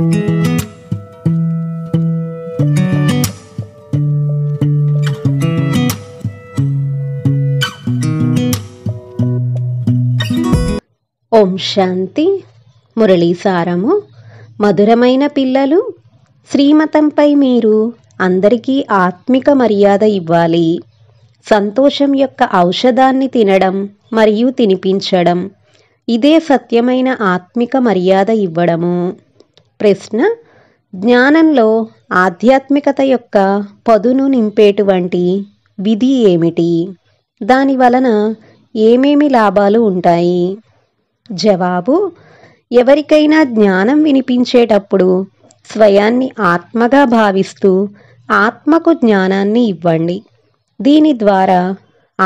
ఓం శాంతి మురళీసారము మధురమైన పిల్లలు శ్రీమతంపై మీరు అందరికీ ఆత్మిక మర్యాద ఇవ్వాలి సంతోషం యొక్క ఔషధాన్ని తినడం మరియు తినిపించడం ఇదే సత్యమైన ఆత్మిక మర్యాద ఇవ్వడము ప్రశ్న జ్ఞానంలో ఆధ్యాత్మికత యొక్క పదును నింపేటువంటి విధి ఏమిటి దాని వలన ఏమేమి లాభాలు ఉంటాయి జవాబు ఎవరికైనా జ్ఞానం వినిపించేటప్పుడు స్వయాన్ని ఆత్మగా భావిస్తూ ఆత్మకు జ్ఞానాన్ని ఇవ్వండి దీని ద్వారా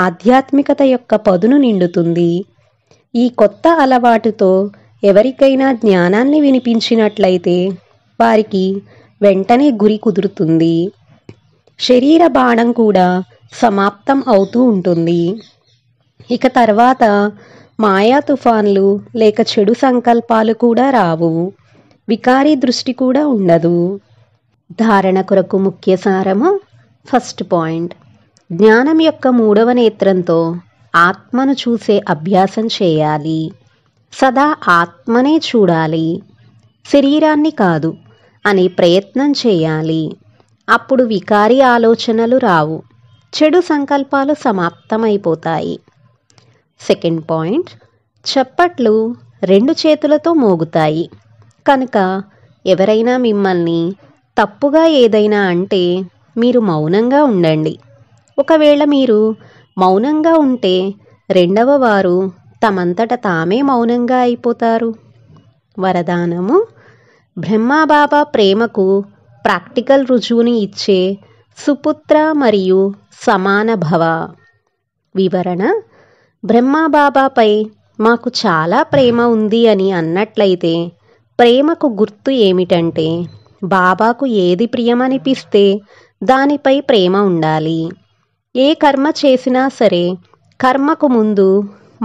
ఆధ్యాత్మికత యొక్క పదును నిండుతుంది ఈ కొత్త అలవాటుతో ఎవరికైనా జ్ఞానాన్ని వినిపించినట్లయితే వారికి వెంటనే గురి కుదురుతుంది శరీర బాణం కూడా సమాప్తం అవుతూ ఉంటుంది ఇక తర్వాత మాయా తుఫాన్లు లేక చెడు సంకల్పాలు కూడా రావు వికారీ దృష్టి కూడా ఉండదు ధారణ కొరకు ముఖ్య సారము ఫస్ట్ పాయింట్ జ్ఞానం యొక్క మూడవ నేత్రంతో ఆత్మను చూసే అభ్యాసం చేయాలి సదా ఆత్మనే చూడాలి శరీరాన్ని కాదు అని ప్రయత్నం చేయాలి అప్పుడు వికారి ఆలోచనలు రావు చెడు సంకల్పాలు సమాప్తమైపోతాయి సెకండ్ పాయింట్ చప్పట్లు రెండు చేతులతో మోగుతాయి కనుక ఎవరైనా మిమ్మల్ని తప్పుగా ఏదైనా అంటే మీరు మౌనంగా ఉండండి ఒకవేళ మీరు మౌనంగా ఉంటే రెండవ వారు తమంతట తామే మౌనంగా అయిపోతారు వరదానము బ్రహ్మబాబా ప్రేమకు ప్రాక్టికల్ రుజువుని ఇచ్చే సుపుత్ర మరియు సమాన భవ వివరణ బ్రహ్మబాబాపై మాకు చాలా ప్రేమ ఉంది అని అన్నట్లయితే ప్రేమకు గుర్తు ఏమిటంటే బాబాకు ఏది ప్రియమనిపిస్తే దానిపై ప్రేమ ఉండాలి ఏ కర్మ చేసినా సరే కర్మకు ముందు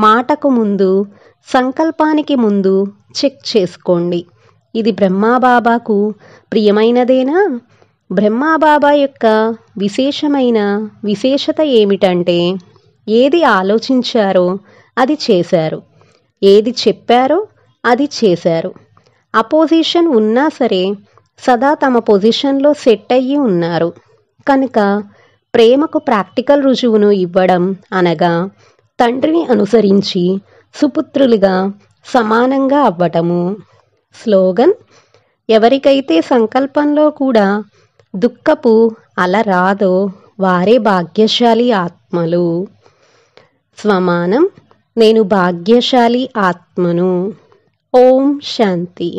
మాటకు ముందు సంకల్పానికి ముందు చెక్ చేసుకోండి ఇది బ్రహ్మాబాబాకు ప్రియమైనదేనా బ్రహ్మాబాబా యొక్క విశేషమైన విశేషత ఏమిటంటే ఏది ఆలోచించారో అది చేశారు ఏది చెప్పారో అది చేశారు అపోజిషన్ ఉన్నా సరే సదా తమ పొజిషన్లో సెట్ అయ్యి ఉన్నారు కనుక ప్రేమకు ప్రాక్టికల్ రుజువును ఇవ్వడం అనగా తండ్రిని అనుసరించి సుపుత్రులుగా సమానంగా అవ్వటము స్లోగన్ ఎవరికైతే సంకల్పంలో కూడా దుఃఖపు అల రాదో వారే భాగ్యశాలి ఆత్మలు స్వమానం నేను భాగ్యశాలి ఆత్మను ఓం శాంతి